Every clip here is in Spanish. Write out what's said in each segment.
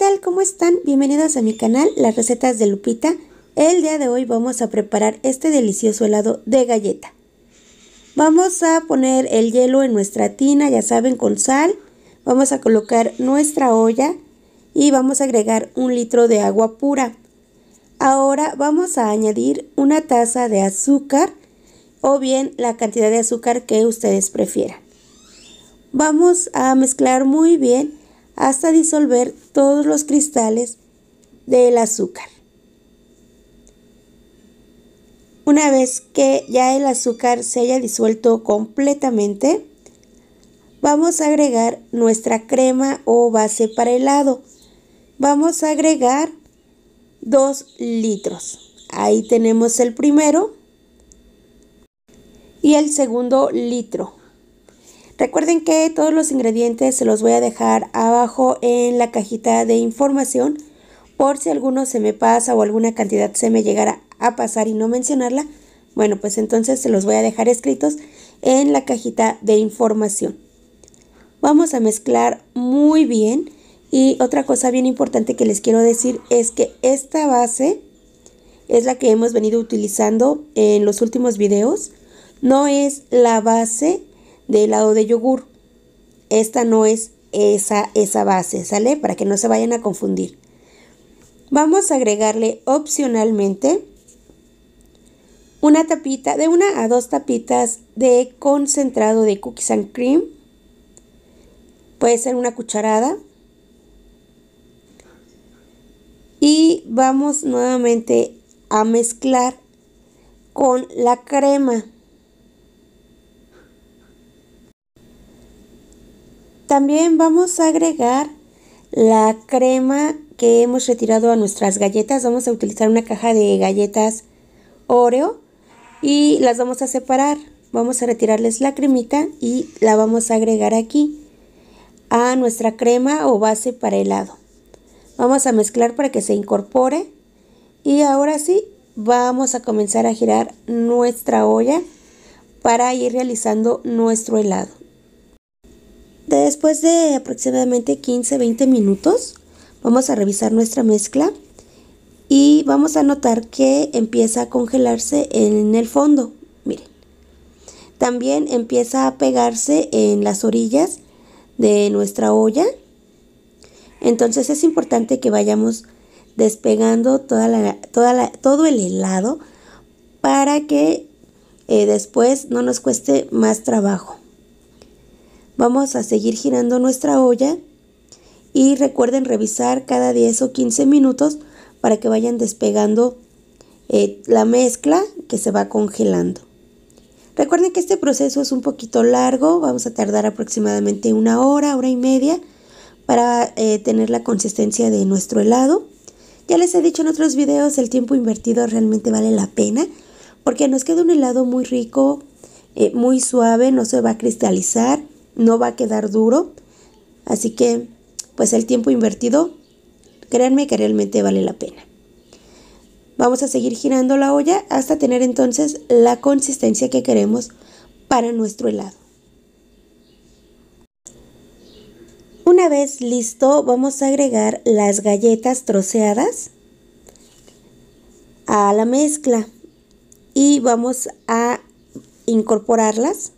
tal? ¿Cómo están? Bienvenidos a mi canal Las Recetas de Lupita. El día de hoy vamos a preparar este delicioso helado de galleta. Vamos a poner el hielo en nuestra tina, ya saben, con sal. Vamos a colocar nuestra olla y vamos a agregar un litro de agua pura. Ahora vamos a añadir una taza de azúcar o bien la cantidad de azúcar que ustedes prefieran. Vamos a mezclar muy bien hasta disolver todos los cristales del azúcar. Una vez que ya el azúcar se haya disuelto completamente, vamos a agregar nuestra crema o base para helado. Vamos a agregar 2 litros. Ahí tenemos el primero y el segundo litro. Recuerden que todos los ingredientes se los voy a dejar abajo en la cajita de información por si alguno se me pasa o alguna cantidad se me llegara a pasar y no mencionarla. Bueno, pues entonces se los voy a dejar escritos en la cajita de información. Vamos a mezclar muy bien y otra cosa bien importante que les quiero decir es que esta base es la que hemos venido utilizando en los últimos videos. No es la base de helado de yogur. Esta no es esa, esa base, ¿sale? Para que no se vayan a confundir. Vamos a agregarle opcionalmente una tapita, de una a dos tapitas de concentrado de cookies and cream. Puede ser una cucharada. Y vamos nuevamente a mezclar con la crema. También vamos a agregar la crema que hemos retirado a nuestras galletas. Vamos a utilizar una caja de galletas Oreo y las vamos a separar. Vamos a retirarles la cremita y la vamos a agregar aquí a nuestra crema o base para helado. Vamos a mezclar para que se incorpore y ahora sí vamos a comenzar a girar nuestra olla para ir realizando nuestro helado. Después de aproximadamente 15-20 minutos, vamos a revisar nuestra mezcla y vamos a notar que empieza a congelarse en el fondo. Miren. También empieza a pegarse en las orillas de nuestra olla. Entonces es importante que vayamos despegando toda todo el helado para que eh, después no nos cueste más trabajo. Vamos a seguir girando nuestra olla y recuerden revisar cada 10 o 15 minutos para que vayan despegando eh, la mezcla que se va congelando. Recuerden que este proceso es un poquito largo, vamos a tardar aproximadamente una hora, hora y media para eh, tener la consistencia de nuestro helado. Ya les he dicho en otros videos, el tiempo invertido realmente vale la pena porque nos queda un helado muy rico, eh, muy suave, no se va a cristalizar no va a quedar duro. Así que, pues el tiempo invertido, créanme que realmente vale la pena. Vamos a seguir girando la olla hasta tener entonces la consistencia que queremos para nuestro helado. Una vez listo, vamos a agregar las galletas troceadas a la mezcla y vamos a incorporarlas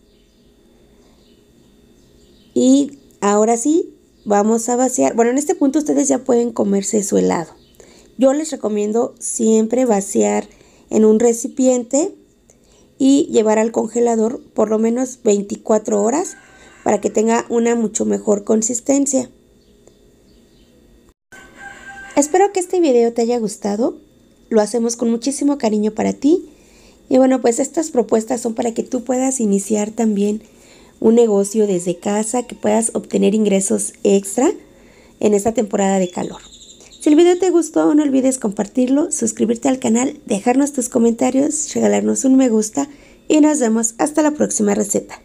y ahora sí, vamos a vaciar. Bueno, en este punto ustedes ya pueden comerse su helado. Yo les recomiendo siempre vaciar en un recipiente y llevar al congelador por lo menos 24 horas para que tenga una mucho mejor consistencia. Espero que este video te haya gustado. Lo hacemos con muchísimo cariño para ti. Y bueno, pues estas propuestas son para que tú puedas iniciar también un negocio desde casa que puedas obtener ingresos extra en esta temporada de calor. Si el video te gustó, no olvides compartirlo, suscribirte al canal, dejarnos tus comentarios, regalarnos un me gusta y nos vemos hasta la próxima receta.